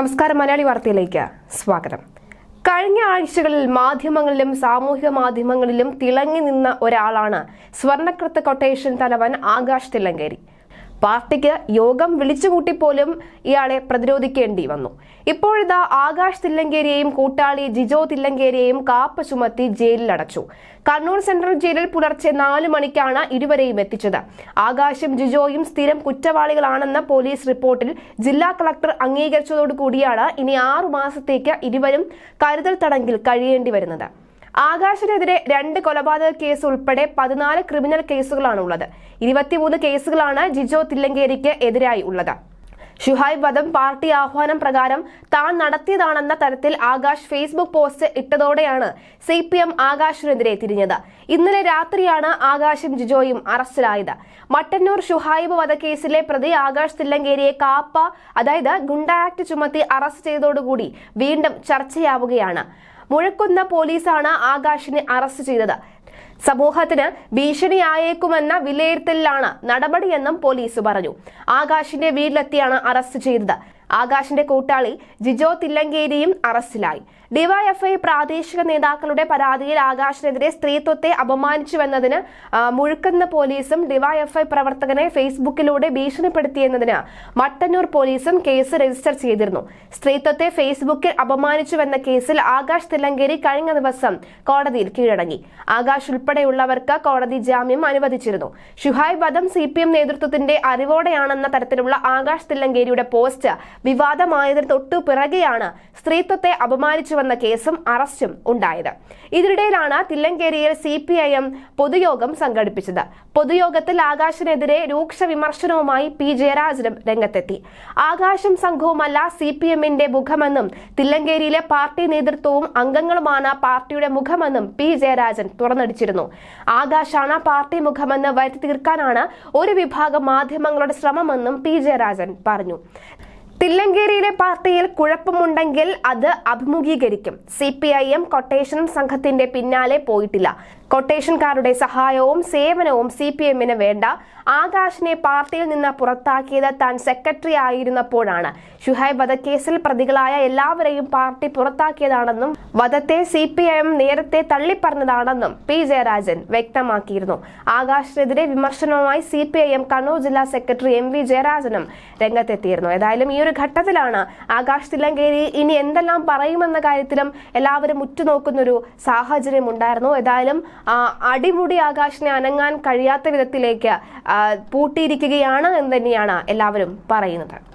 നമസ്കാരം മലയാളി വാർത്തയിലേക്ക് സ്വാഗതം കഴിഞ്ഞ ആഴ്ചകളിൽ മാധ്യമങ്ങളിലും സാമൂഹിക മാധ്യമങ്ങളിലും തിളങ്ങി നിന്ന ഒരാളാണ് സ്വർണ്ണക്കൃത്ത് കൊട്ടേഷൻ തലവൻ ആകാശ് തില്ലങ്കേരി പാർട്ടിക്ക് യോഗം വിളിച്ചുകൂട്ടി പോലും ഇയാളെ പ്രതിരോധിക്കേണ്ടി വന്നു ഇപ്പോഴിതാ ആകാശ് തില്ലങ്കേരിയെയും കൂട്ടാളി ജിജോ തില്ലങ്കേരിയെയും കാപ്പ ചുമത്തി ജയിലിലടച്ചു കണ്ണൂർ സെൻട്രൽ ജയിലിൽ പുലർച്ചെ നാലു മണിക്കാണ് ഇരുവരെയും എത്തിച്ചത് ആകാശും ജിജോയും സ്ഥിരം കുറ്റവാളികളാണെന്ന പോലീസ് റിപ്പോർട്ടിൽ ജില്ലാ കളക്ടർ അംഗീകരിച്ചതോടുകൂടിയാണ് ഇനി ആറു മാസത്തേക്ക് ഇരുവരും കരുതൽ തടങ്കിൽ കഴിയേണ്ടി വരുന്നത് ആകാശിനെതിരെ രണ്ട് കൊലപാതക കേസ് ഉൾപ്പെടെ പതിനാല് ക്രിമിനൽ കേസുകളാണ് ഉള്ളത് ഇരുപത്തിമൂന്ന് കേസുകളാണ് ജിജോ തില്ലങ്കേരിക്ക് എതിരായി ഉള്ളത് ഷുഹൈബ് വധം പാർട്ടി ആഹ്വാനം പ്രകാരം താൻ നടത്തിയതാണെന്ന തരത്തിൽ ആകാശ് ഫേസ്ബുക്ക് പോസ്റ്റ് ഇട്ടതോടെയാണ് സി പി എം ആകാശിനെതിരെ തിരിഞ്ഞത് ഇന്നലെ രാത്രിയാണ് ആകാശും ജിജോയും അറസ്റ്റിലായത് മട്ടന്നൂർ ഷുഹൈബ് വധക്കേസിലെ പ്രതി ആകാശ് തില്ലങ്കേരിയെ കാപ്പ അതായത് ഗുണ്ട ആക്ട് ചുമത്തി അറസ്റ്റ് ചെയ്തതോടുകൂടി വീണ്ടും ചർച്ചയാവുകയാണ് മുഴക്കുന്ന പോലീസാണ് ആകാശിനെ അറസ്റ്റ് ചെയ്തത് സമൂഹത്തിന് ഭീഷണിയായേക്കുമെന്ന വിലയിരുത്തലിലാണ് നടപടിയെന്നും പോലീസ് പറഞ്ഞു ആകാശിന്റെ വീട്ടിലെത്തിയാണ് അറസ്റ്റ് ചെയ്തത് ആകാശിന്റെ കൂട്ടാളി ജിജോ തില്ലങ്കേരിയും അറസ്റ്റിലായി ഡിവൈഎഫ്ഐ പ്രാദേശിക നേതാക്കളുടെ പരാതിയിൽ ആകാശിനെതിരെ സ്ത്രീത്വത്തെ അപമാനിച്ചുവെന്നതിന് മുഴുക്കുന്ന പോലീസും ഡിവൈഎഫ്ഐ പ്രവർത്തകനെ ഫേസ്ബുക്കിലൂടെ ഭീഷണിപ്പെടുത്തിയെന്നതിന് മട്ടന്നൂർ പോലീസും കേസ് രജിസ്റ്റർ ചെയ്തിരുന്നു സ്ത്രീത്വത്തെ ഫേസ്ബുക്കിൽ അപമാനിച്ചുവെന്ന കേസിൽ ആകാശ് തില്ലങ്കേരി കഴിഞ്ഞ ദിവസം കോടതിയിൽ കീഴടങ്ങി ആകാശ് ഉൾപ്പെടെയുള്ളവർക്ക് കോടതി ജാമ്യം അനുവദിച്ചിരുന്നു ഷുഹായ് വധം സി പി എം നേതൃത്വത്തിന്റെ അറിവോടെയാണെന്ന തരത്തിലുള്ള ആകാശ് തില്ലങ്കേരിയുടെ പോസ്റ്റ് വിവാദമായതിന് തൊട്ടു പിറകെയാണ് സ്ത്രീത്വത്തെ വന്ന കേസും അറസ്റ്റും ഉണ്ടായത് ഇതിനിടയിലാണ് തില്ലങ്കേരിയിൽ സി പി ഐ എം പൊതുയോഗം സംഘടിപ്പിച്ചത് പൊതുയോഗത്തിൽ ആകാശിനെതിരെ രൂക്ഷ വിമർശനവുമായി പി ജയരാജനും രംഗത്തെത്തി ആകാശം സംഘവുമല്ല സി പി എമ്മിന്റെ മുഖമെന്നും തില്ലങ്കേരിയിലെ പാർട്ടി നേതൃത്വവും അംഗങ്ങളുമാണ് പാർട്ടിയുടെ മുഖമെന്നും പി ജയരാജൻ തുറന്നടിച്ചിരുന്നു ആകാശാണ് പാർട്ടി മുഖമെന്ന് വരുത്തി തീർക്കാനാണ് ഒരു വിഭാഗം മാധ്യമങ്ങളുടെ ശ്രമമെന്നും പി ജയരാജൻ പറഞ്ഞു തില്ലങ്കേരിയിലെ പാർട്ടിയിൽ കുഴപ്പമുണ്ടെങ്കിൽ അത് അഭിമുഖീകരിക്കും C P I M quotation സംഘത്തിന്റെ പിന്നാലെ പോയിട്ടില്ല കൊട്ടേഷൻകാരുടെ സഹായവും സേവനവും സി പി എമ്മിന് വേണ്ട ആകാശിനെ പാർട്ടിയിൽ നിന്ന് പുറത്താക്കിയത് താൻ സെക്രട്ടറി ആയിരുന്നപ്പോഴാണ് ഷുഹൈബ് വധക്കേസിൽ പ്രതികളായ എല്ലാവരെയും പാർട്ടി പുറത്താക്കിയതാണെന്നും വധത്തെ സി പി എം നേരത്തെ തള്ളിപ്പറഞ്ഞതാണെന്നും പി ജയരാജൻ വ്യക്തമാക്കിയിരുന്നു ആകാശിനെതിരെ വിമർശനവുമായി C P I M Kannur ജില്ലാ സെക്രട്ടറി എം വി ജയരാജനും രംഗത്തെത്തിയിരുന്നു ഏതായാലും ഈ ഒരു ഘട്ടത്തിലാണ് ആകാശ് തില്ലങ്കേരി ഇനി എന്തെല്ലാം പറയുമെന്ന കാര്യത്തിലും എല്ലാവരും ഉറ്റുനോക്കുന്നൊരു സാഹചര്യം ഉണ്ടായിരുന്നു ഏതായാലും അടിമുടി ആകാശിനെ അനങ്ങാൻ കഴിയാത്ത വിധത്തിലേക്ക് പൂട്ടിയിരിക്കുകയാണ് എന്ന് തന്നെയാണ് എല്ലാവരും പറയുന്നത്